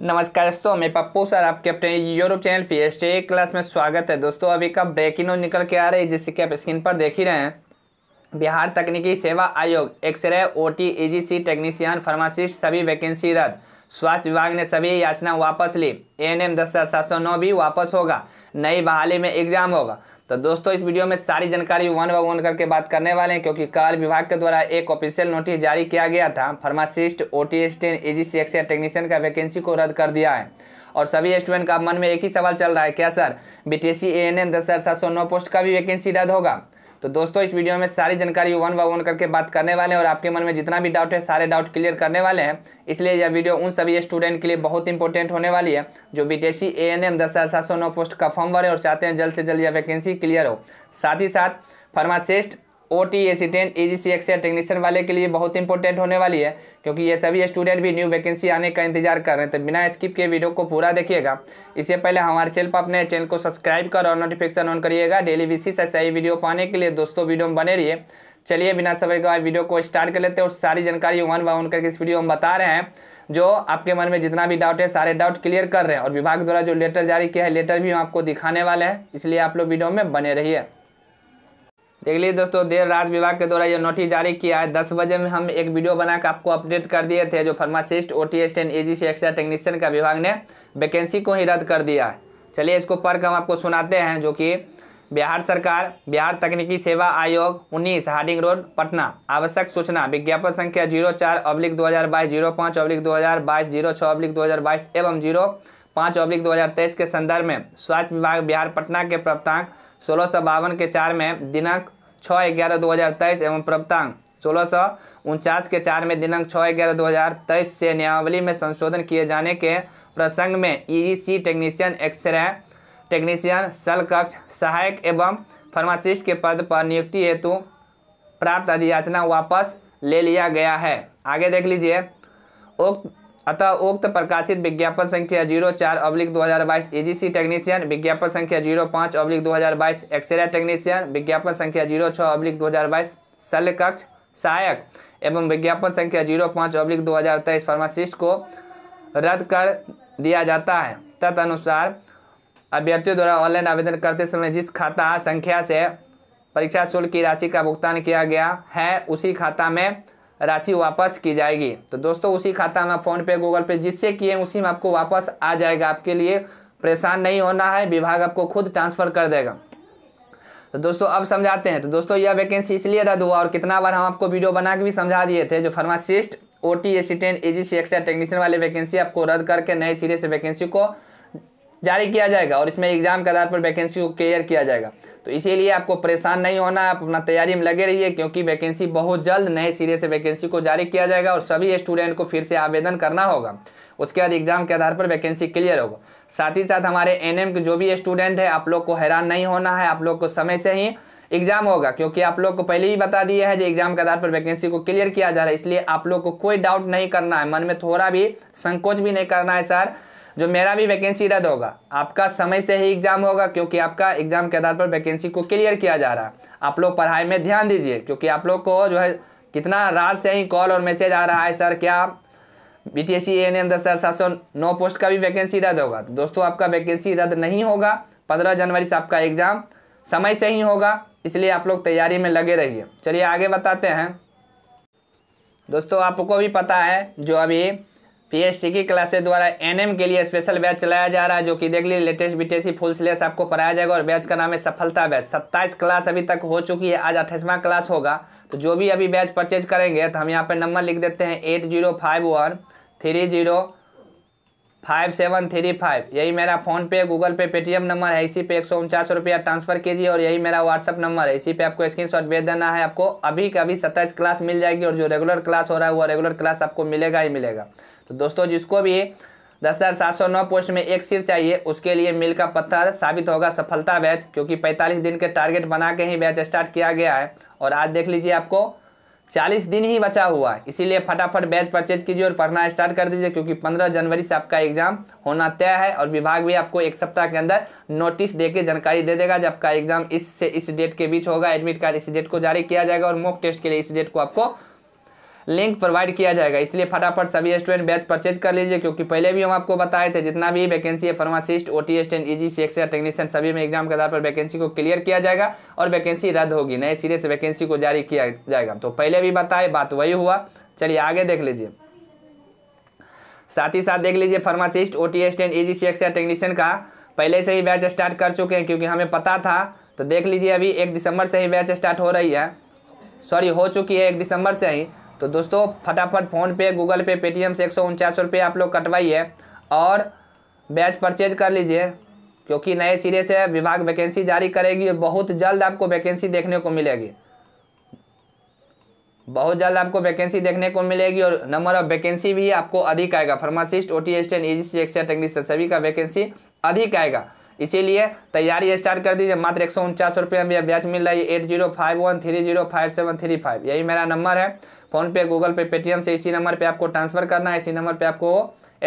नमस्कार दोस्तों मैं पप्पू सर आपके अपने यूट्यूब चैनल फी टी क्लास में स्वागत है दोस्तों अभी का ब्रेकिंग न्यूज निकल के आ रही है जिससे कि आप स्क्रीन पर देख ही रहे हैं बिहार तकनीकी सेवा आयोग X ray O T A G C technician pharmacist सभी वैकेंसी रद्द स्वास्थ्य विभाग ने सभी याचना वापस ली एन एम दस हज़ार भी वापस होगा नई बहाली में एग्जाम होगा तो दोस्तों इस वीडियो में सारी जानकारी वन बाई वन करके बात करने वाले हैं क्योंकि कल विभाग के द्वारा एक ऑफिशियल नोटिस जारी किया गया था pharmacist O T S A G C X technician का वैकेंसी को रद्द कर दिया है और सभी स्टूडेंट का मन में एक ही सवाल चल रहा है क्या sir B T C A N M दस हज़ार सात सौ नौ पोस्ट का भी वैकेंसी रद्द होगा तो दोस्तों इस वीडियो में सारी जानकारी वन बाय वन करके बात करने वाले हैं और आपके मन में जितना भी डाउट है सारे डाउट क्लियर करने वाले हैं इसलिए यह वीडियो उन सभी स्टूडेंट के लिए बहुत इंपॉर्टेंट होने वाली है जो विदेशी ए एन एम दस हज़ार सात सौ नौ पोस्ट का फॉर्म भरे और चाहते हैं जल्द से जल्द यह वैकेंसी क्लियर हो साथ ही साथ pharmacist O T A C ten A G C X या टेक्नीशियन वाले के लिए बहुत इंपॉर्टेंट होने वाली है क्योंकि ये सभी स्टूडेंट भी न्यू वैकेंसी आने का इंतजार कर रहे हैं तो बिना स्किप के वीडियो को पूरा देखिएगा इससे पहले हमारे चैनल पर अपने चैनल को सब्सक्राइब कर और नोटिफिकेशन ऑन करिएगा डेली बेसिस से सही वीडियो पाने के लिए दोस्तों वीडियो में बने रहिए चलिए बिना समय बाद वीडियो को स्टार्ट कर लेते हैं और सारी जानकारी वन बाय वन करके इस वीडियो में बता रहे हैं जो आपके मन में जितना भी डाउट है सारे डाउट क्लियर कर रहे हैं और विभाग द्वारा जो लेटर जारी किया है लेटर भी हम आपको दिखाने वाले हैं इसलिए आप लोग वीडियो में बने रहिए देख दोस्तों देर रात विभाग के द्वारा यह नोटिस जारी किया है दस बजे में हम एक वीडियो बनाकर आपको अपडेट कर दिए थे जो pharmacist O T S and A G C technician का विभाग ने वैकेंसी को ही रद्द कर दिया है चलिए इसको पढ़ हम आपको सुनाते हैं जो कि बिहार सरकार बिहार तकनीकी सेवा आयोग उन्नीस हार्डिंग रोड पटना आवश्यक सूचना विज्ञापन संख्या जीरो चार अब्लिक दो हज़ार बाईस जीरो पाँच अब्लिक दो हज़ार बाईस जीरो छः अब्लिक दो हज़ार बाईस एवं जीरो पाँच अब्लिक दो हज़ार तेईस के संदर्भ में स्वास्थ्य विभाग बिहार पटना के प्राप्तांक सोलह सौ बावन के चार में दिनांक छः ग्यारह दो हज़ार तेईस एवं प्रवतांग सोलह सौ उनचास के चार में दिनांक छः ग्यारह दो हज़ार तेईस से नियमावली में संशोधन किए जाने के प्रसंग में सी टेक्नीशियन एक्सरे टेक्नीशियन सल कक्ष सहायक एवं फार्मासिस्ट के पद पर नियुक्ति हेतु प्राप्त अधियाचना वापस ले लिया गया है आगे देख लीजिए उक्त अतः उक्त प्रकाशित विज्ञापन संख्या जीरो चार अब्लिक दो हज़ार बाईस ए जी सी टेक्नीशियन विज्ञापन संख्या जीरो पाँच अब्लिक दो हज़ार बाईस एक्सरे टेक्नीशियन विज्ञापन संख्या जीरो छः अब्लिक दो हज़ार बाईस शल्य कक्ष सहायक एवं विज्ञापन संख्या जीरो पाँच अब्लिक दो हज़ार तेईस फार्मासिस्ट को रद्द कर दिया जाता है तदनुसार अभ्यर्थियों द्वारा ऑनलाइन आवेदन करते समय जिस खाता संख्या से परीक्षा शुल्क की राशि का भुगतान किया गया है उसी खाता में राशि वापस की जाएगी तो दोस्तों उसी खाता में फ़ोन पे गूगल पे जिससे किए उसी में आपको वापस आ जाएगा आपके लिए परेशान नहीं होना है विभाग आपको खुद ट्रांसफ़र कर देगा तो दोस्तों अब समझाते हैं तो दोस्तों यह वैकेंसी इसलिए रद्द हुआ और कितना बार हम आपको वीडियो बना के भी समझा दिए थे जो pharmacist O T assistant A G C extra technician वाले वैकेंसी आपको रद्द करके नए सिरे से वैकेंसी को जारी किया जाएगा और इसमें एग्जाम के आधार पर वैकेंसी को क्लियर किया जाएगा तो इसीलिए आपको परेशान नहीं होना आप अपना तैयारी में लगे रहिए क्योंकि वैकेंसी बहुत जल्द नए सिरे से वैकेंसी को जारी किया जाएगा और सभी स्टूडेंट को फिर से आवेदन करना होगा उसके बाद एग्जाम के आधार पर वैकेंसी क्लियर होगा साथ ही साथ हमारे एन के जो भी स्टूडेंट है आप लोग को हैरान नहीं होना है आप लोग को समय से ही एग्जाम होगा क्योंकि आप लोग को पहले ही बता दिया है जो एग्जाम के आधार पर वैकेंसी को क्लियर किया जा रहा है इसलिए आप लोग को कोई डाउट नहीं करना है मन में थोड़ा भी संकोच भी नहीं करना है सर जो मेरा भी वैकेंसी रद्द होगा आपका समय से ही एग्ज़ाम होगा क्योंकि आपका एग्ज़ाम के आधार पर वैकेंसी को क्लियर किया जा रहा है आप लोग पढ़ाई में ध्यान दीजिए क्योंकि आप लोग को जो है कितना रात से ही कॉल और मैसेज आ रहा है सर क्या B T S C N N दस सर सात सौ नौ पोस्ट का भी वैकेंसी रद्द होगा तो दोस्तों आपका वैकेंसी रद्द नहीं होगा पंद्रह जनवरी से आपका एग्ज़ाम समय से ही होगा इसलिए आप लोग तैयारी में लगे रहिए चलिए आगे बताते हैं दोस्तों आपको भी पता है जो अभी पीएचटी की क्लासेस द्वारा एनएम के लिए स्पेशल बैच चलाया जा रहा है जो कि देख लीजिए लेटेस्ट बीटेसी फुल सिलेबस आपको पढ़ाया जाएगा और बैच का नाम है सफलता बैच सत्ताईस क्लास अभी तक हो चुकी है आज अट्ठाईसवा क्लास होगा तो जो भी अभी बैच परचेज करेंगे तो हम यहाँ पर नंबर लिख देते हैं eight zero five one three zero five seven three five यही मेरा फोन पे गूगल पे पेटीएम नंबर है इसी पे एक सौ उनचास रुपया ट्रांसफर कीजिए और यही मेरा व्हाट्सअप नंबर है इसी पे आपको स्क्रीन शॉट भेज देना है आपको अभी कभी सत्ताईस क्लास मिल जाएगी और जो रेगुलर क्लास हो रहा है वो रेगुलर क्लास आपको मिलेगा ही मिलेगा तो दोस्तों जिसको भी दस हज़ार सात सौ नौ पोस्ट में एक सीट चाहिए उसके लिए मिल का पत्थर साबित होगा सफलता बैच क्योंकि पैंतालीस दिन के टारगेट बना के ही बैच स्टार्ट किया गया है और आज देख लीजिए आपको चालीस दिन ही बचा हुआ है इसीलिए फटाफट बैच परचेज कीजिए और पढ़ना स्टार्ट कर दीजिए क्योंकि पंद्रह जनवरी से आपका एग्जाम होना तय है और विभाग भी आपको एक सप्ताह के अंदर नोटिस देके जानकारी दे देगा जब आपका एग्जाम इससे इस डेट के बीच होगा एडमिट कार्ड इस डेट को जारी किया जाएगा और मॉक टेस्ट के लिए इस डेट को आपको लिंक प्रोवाइड किया जाएगा इसलिए फटाफट सभी स्टूडेंट बैच परचेज कर लीजिए क्योंकि पहले भी हम आपको बताए थे जितना भी वैकेंसी है pharmacist O T stand E G technician सभी में एग्जाम के आधार पर वैकेंसी को क्लियर किया जाएगा और वैकेंसी रद्द होगी नए सिरे से वैकेंसी को जारी किया जाएगा तो पहले भी बताए बात वही हुआ चलिए आगे देख लीजिए साथ ही साथ देख लीजिए pharmacist O T stand E G C X technician का पहले से ही बैच स्टार्ट कर चुके हैं क्योंकि हमें पता था तो देख लीजिए अभी एक दिसंबर से ही बैच स्टार्ट हो रही है सॉरी हो चुकी है एक दिसंबर से ही तो दोस्तों फटाफट फ़ोनपे गूगल पे पेटीएम से एक सौ उनचास रुपये आप लोग कटवाइए और बैच परचेज कर लीजिए क्योंकि नए सिरे से विभाग वैकेंसी जारी करेगी और बहुत जल्द आपको वैकेंसी देखने को मिलेगी बहुत जल्द आपको वैकेंसी देखने को मिलेगी और नंबर ऑफ वैकेंसी भी आपको अधिक आएगा pharmacist O T assistant E G X ray technician सभी का वैकेंसी अधिक आएगा इसीलिए तैयारी स्टार्ट कर दीजिए मात्र एक सौ उनचास रुपये में ब्याज मिल रहा है eight zero five one three zero five seven three five यही मेरा नंबर है फ़ोन पे गूगल पे पेटीएम से इसी नंबर पर आपको ट्रांसफ़र करना है इसी नंबर पर आपको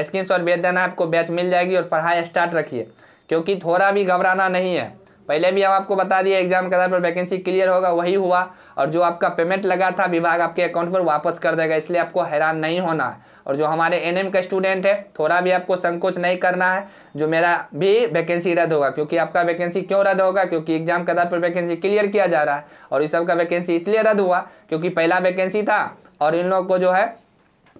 स्क्रीन शॉट भेज देना है आपको बैच मिल जाएगी और पढ़ाई स्टार्ट रखिए क्योंकि थोड़ा भी घबराना नहीं है पहले भी हम आपको बता दिए एग्जाम के आधार पर वैकेंसी क्लियर होगा वही हुआ और जो आपका पेमेंट लगा था विभाग आपके अकाउंट पर वापस कर देगा इसलिए आपको हैरान नहीं होना है और जो हमारे एनएम का स्टूडेंट है थोड़ा भी आपको संकोच नहीं करना है जो मेरा भी वैकेंसी रद्द होगा क्योंकि आपका वैकेंसी क्यों रद्द होगा क्योंकि एग्जाम के आधार पर वैकेंसी क्लियर किया जा रहा है और इस सबका वैकेंसी इसलिए रद्द हुआ क्योंकि पहला वैकेंसी था और इन लोग को जो है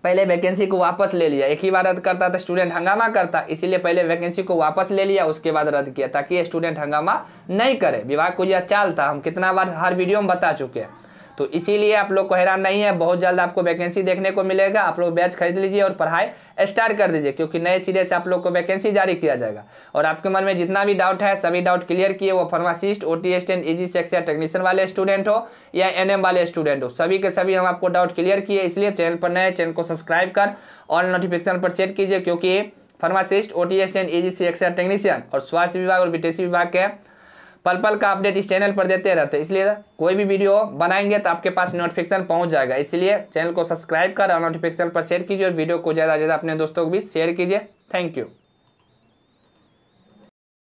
पहले वैकेंसी को वापस ले लिया एक ही बार रद्द करता तो स्टूडेंट हंगामा करता इसीलिए पहले वैकेंसी को वापस ले लिया उसके बाद रद्द किया ताकि स्टूडेंट हंगामा नहीं करे विभाग को यह चाल था हम कितना बार हर वीडियो में बता चुके हैं तो इसीलिए आप लोग को हैरान नहीं है बहुत जल्द आपको वैकेंसी देखने को मिलेगा आप लोग बैच खरीद लीजिए और पढ़ाई स्टार्ट कर दीजिए क्योंकि नए सिरे से आप लोग को वैकेंसी जारी किया जाएगा और आपके मन में जितना भी डाउट है सभी डाउट क्लियर किए वो pharmacist O T assistant E technician वाले स्टूडेंट हो या एन वाले स्टूडेंट हो सभी के सभी हम आपको डाउट क्लियर किए इसलिए चैनल पर नए चैनल को सब्सक्राइब कर ऑल नोटिफिकेशन पर सेट कीजिए क्योंकि pharmacist O T assistant E G C technician और स्वास्थ्य विभाग और बी विभाग के पल पल का अपडेट इस चैनल पर देते रहते हैं इसलिए कोई भी वीडियो बनाएंगे तो आपके पास नोटिफिकेशन पहुंच जाएगा इसलिए चैनल को सब्सक्राइब कर और नोटिफिकेशन पर शेयर कीजिए और वीडियो को ज़्यादा से ज़्यादा अपने दोस्तों को भी शेयर कीजिए थैंक यू